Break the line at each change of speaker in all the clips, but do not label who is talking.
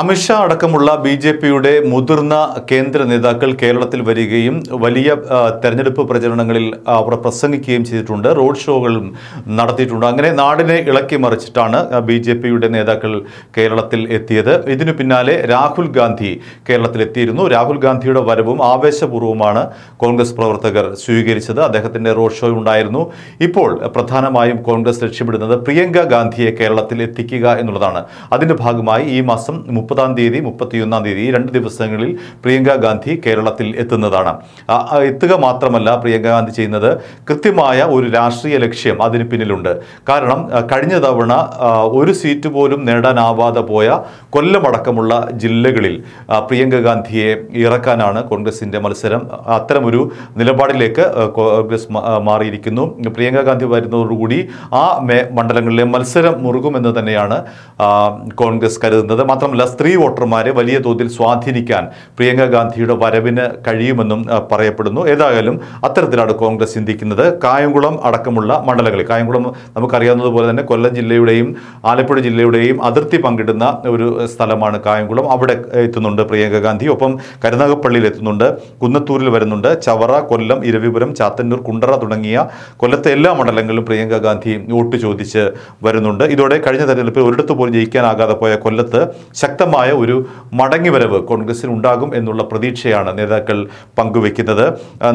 അമിത്ഷാ അടക്കമുള്ള B J പിയുടെ മുതിർന്ന കേന്ദ്ര നേതാക്കൾ കേരളത്തിൽ വരികയും വലിയ തെരഞ്ഞെടുപ്പ് പ്രചരണങ്ങളിൽ അവർ പ്രസംഗിക്കുകയും ചെയ്തിട്ടുണ്ട് റോഡ് ഷോകളും നടത്തിയിട്ടുണ്ട് അങ്ങനെ നാടിനെ ഇളക്കി മറിച്ചിട്ടാണ് ബി ജെ പിയുടെ നേതാക്കൾ കേരളത്തിൽ എത്തിയത് ഇതിനു പിന്നാലെ രാഹുൽ ഗാന്ധി കേരളത്തിലെത്തിയിരുന്നു രാഹുൽ ഗാന്ധിയുടെ വരവും ആവേശപൂർവ്വമാണ് കോൺഗ്രസ് പ്രവർത്തകർ സ്വീകരിച്ചത് അദ്ദേഹത്തിൻ്റെ റോഡ് ഷോ ഉണ്ടായിരുന്നു ഇപ്പോൾ പ്രധാനമായും കോൺഗ്രസ് ലക്ഷ്യമിടുന്നത് പ്രിയങ്ക ഗാന്ധിയെ കേരളത്തിൽ എത്തിക്കുക എന്നുള്ളതാണ് അതിൻ്റെ ഭാഗമായി ഈ മാസം മുപ്പതാം തീയതി മുപ്പത്തിയൊന്നാം തീയതി ഈ രണ്ട് ദിവസങ്ങളിൽ പ്രിയങ്ക ഗാന്ധി കേരളത്തിൽ എത്തുന്നതാണ് എത്തുക മാത്രമല്ല പ്രിയങ്ക ഗാന്ധി ചെയ്യുന്നത് കൃത്യമായ ഒരു രാഷ്ട്രീയ ലക്ഷ്യം അതിന് പിന്നിലുണ്ട് കാരണം കഴിഞ്ഞ തവണ ഒരു സീറ്റ് പോലും നേടാനാവാതെ പോയ കൊല്ലമടക്കമുള്ള ജില്ലകളിൽ പ്രിയങ്ക ഗാന്ധിയെ ഇറക്കാനാണ് കോൺഗ്രസിൻ്റെ മത്സരം അത്തരമൊരു നിലപാടിലേക്ക് കോൺഗ്രസ് മാറിയിരിക്കുന്നു പ്രിയങ്ക ഗാന്ധി വരുന്നതോടുകൂടി ആ മണ്ഡലങ്ങളിലെ മത്സരം മുറുകുമെന്ന് തന്നെയാണ് കോൺഗ്രസ് കരുതുന്നത് മാത്രമല്ല സ്ത്രീ വോട്ടർമാരെ വലിയ തോതിൽ സ്വാധീനിക്കാൻ പ്രിയങ്ക ഗാന്ധിയുടെ വരവിന് കഴിയുമെന്നും പറയപ്പെടുന്നു ഏതായാലും അത്തരത്തിലാണ് കോൺഗ്രസ് ചിന്തിക്കുന്നത് കായംകുളം അടക്കമുള്ള മണ്ഡലങ്ങൾ കായംകുളം നമുക്കറിയാവുന്നതുപോലെ തന്നെ കൊല്ലം ജില്ലയുടെയും ആലപ്പുഴ ജില്ലയുടെയും അതിർത്തി പങ്കിടുന്ന ഒരു സ്ഥലമാണ് കായംകുളം അവിടെ എത്തുന്നുണ്ട് പ്രിയങ്ക ഗാന്ധി ഒപ്പം കരുനാഗപ്പള്ളിയിൽ എത്തുന്നുണ്ട് കുന്നത്തൂരിൽ വരുന്നുണ്ട് ചവറ കൊല്ലം ഇരവിപുരം ചാത്തന്നൂർ കുണ്ടറ തുടങ്ങിയ കൊല്ലത്തെ എല്ലാ മണ്ഡലങ്ങളിലും പ്രിയങ്ക ഗാന്ധി വോട്ട് ചോദിച്ച് വരുന്നുണ്ട് ഇതോടെ കഴിഞ്ഞ തെരഞ്ഞെടുപ്പിൽ ഒരിടത്ത് പോലും ജയിക്കാനാകാതെ പോയ കൊല്ലത്ത് ശക്തി ശക്തമായ ഒരു മടങ്ങിവരവ് കോൺഗ്രസിന് ഉണ്ടാകും എന്നുള്ള പ്രതീക്ഷയാണ് നേതാക്കൾ പങ്കുവെക്കുന്നത്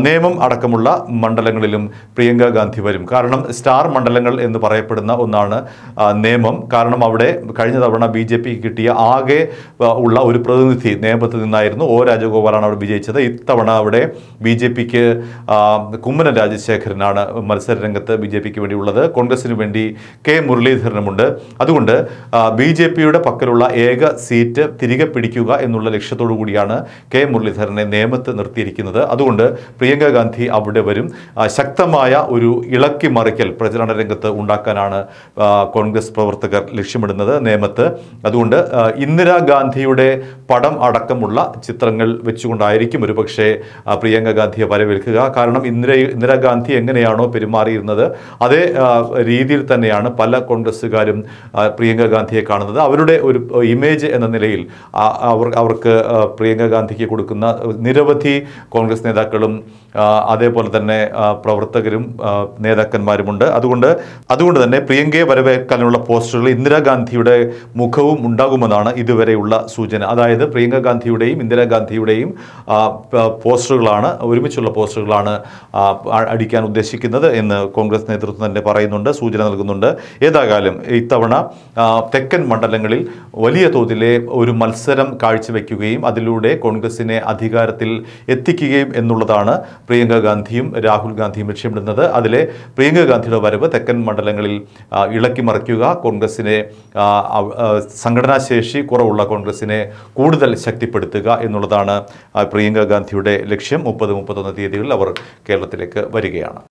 നേമം അടക്കമുള്ള മണ്ഡലങ്ങളിലും പ്രിയങ്ക ഗാന്ധി വരും കാരണം സ്റ്റാർ മണ്ഡലങ്ങൾ എന്ന് പറയപ്പെടുന്ന ഒന്നാണ് നേമം കാരണം അവിടെ കഴിഞ്ഞ തവണ ബി ജെ പിക്ക് കിട്ടിയ ആകെ ഉള്ള ഒരു പ്രതിനിധി നിയമത്തിൽ നിന്നായിരുന്നു ഒ രാജഗോപാലാണ് അവിടെ വിജയിച്ചത് ഇത്തവണ അവിടെ ബി ജെ പിക്ക് കുമ്മനം രാജശേഖരനാണ് മത്സര രംഗത്ത് ബി ജെ പിക്ക് വേണ്ടിയുള്ളത് കോൺഗ്രസിന് വേണ്ടി കെ മുരളീധരനുമുണ്ട് അതുകൊണ്ട് ബി ജെ പിയുടെ പക്കലുള്ള ഏക സി സീറ്റ് തിരികെ പിടിക്കുക എന്നുള്ള ലക്ഷ്യത്തോടു കൂടിയാണ് കെ മുരളീധരനെ നിയമത്ത് നിർത്തിയിരിക്കുന്നത് അതുകൊണ്ട് പ്രിയങ്ക ഗാന്ധി അവിടെ വരും ശക്തമായ ഒരു ഇളക്കി മറിക്കൽ പ്രചരണ രംഗത്ത് ഉണ്ടാക്കാനാണ് കോൺഗ്രസ് പ്രവർത്തകർ ലക്ഷ്യമിടുന്നത് നിയമത്ത് അതുകൊണ്ട് ഇന്ദിരാഗാന്ധിയുടെ പടം അടക്കമുള്ള ചിത്രങ്ങൾ വെച്ചുകൊണ്ടായിരിക്കും ഒരുപക്ഷേ പ്രിയങ്ക ഗാന്ധിയെ വരവേൽക്കുക കാരണം ഇന്ദിര ഇന്ദിരാഗാന്ധി എങ്ങനെയാണോ പെരുമാറിയിരുന്നത് അതേ രീതിയിൽ തന്നെയാണ് പല കോൺഗ്രസ്സുകാരും പ്രിയങ്ക ഗാന്ധിയെ കാണുന്നത് അവരുടെ ഒരു ഇമേജ് എന്ന നിലയിൽ അവർ അവർക്ക് പ്രിയങ്ക ഗാന്ധിക്ക് കൊടുക്കുന്ന നിരവധി കോൺഗ്രസ് നേതാക്കളും അതേപോലെ തന്നെ പ്രവർത്തകരും നേതാക്കന്മാരുമുണ്ട് അതുകൊണ്ട് അതുകൊണ്ട് തന്നെ പ്രിയങ്കയെ വരവേൽക്കാനുള്ള പോസ്റ്ററുകൾ ഇന്ദിരാഗാന്ധിയുടെ മുഖവും ഉണ്ടാകുമെന്നാണ് ഇതുവരെയുള്ള സൂചന അതായത് പ്രിയങ്ക ഗാന്ധിയുടെയും ഇന്ദിരാഗാന്ധിയുടെയും പോസ്റ്ററുകളാണ് ഒരുമിച്ചുള്ള പോസ്റ്ററുകളാണ് അടിക്കാൻ ഉദ്ദേശിക്കുന്നത് എന്ന് കോൺഗ്രസ് നേതൃത്വം തന്നെ പറയുന്നുണ്ട് സൂചന നൽകുന്നുണ്ട് ഏതായാലും ഇത്തവണ തെക്കൻ മണ്ഡലങ്ങളിൽ വലിയ തോതിലെ ഒരു മത്സരം കാഴ്ചവെക്കുകയും അതിലൂടെ കോൺഗ്രസിനെ അധികാരത്തിൽ എത്തിക്കുകയും എന്നുള്ളതാണ് പ്രിയങ്ക ഗാന്ധിയും രാഹുൽ ഗാന്ധിയും ലക്ഷ്യമിടുന്നത് അതിലെ പ്രിയങ്ക ഗാന്ധിയുടെ വരവ് തെക്കൻ മണ്ഡലങ്ങളിൽ ഇളക്കി മറിക്കുക കോൺഗ്രസിനെ സംഘടനാശേഷി കുറവുള്ള കോൺഗ്രസിനെ കൂടുതൽ ശക്തിപ്പെടുത്തുക എന്നുള്ളതാണ് പ്രിയങ്ക ഗാന്ധിയുടെ ലക്ഷ്യം മുപ്പത് മുപ്പത്തൊന്ന് തീയതികളിൽ അവർ കേരളത്തിലേക്ക് വരികയാണ്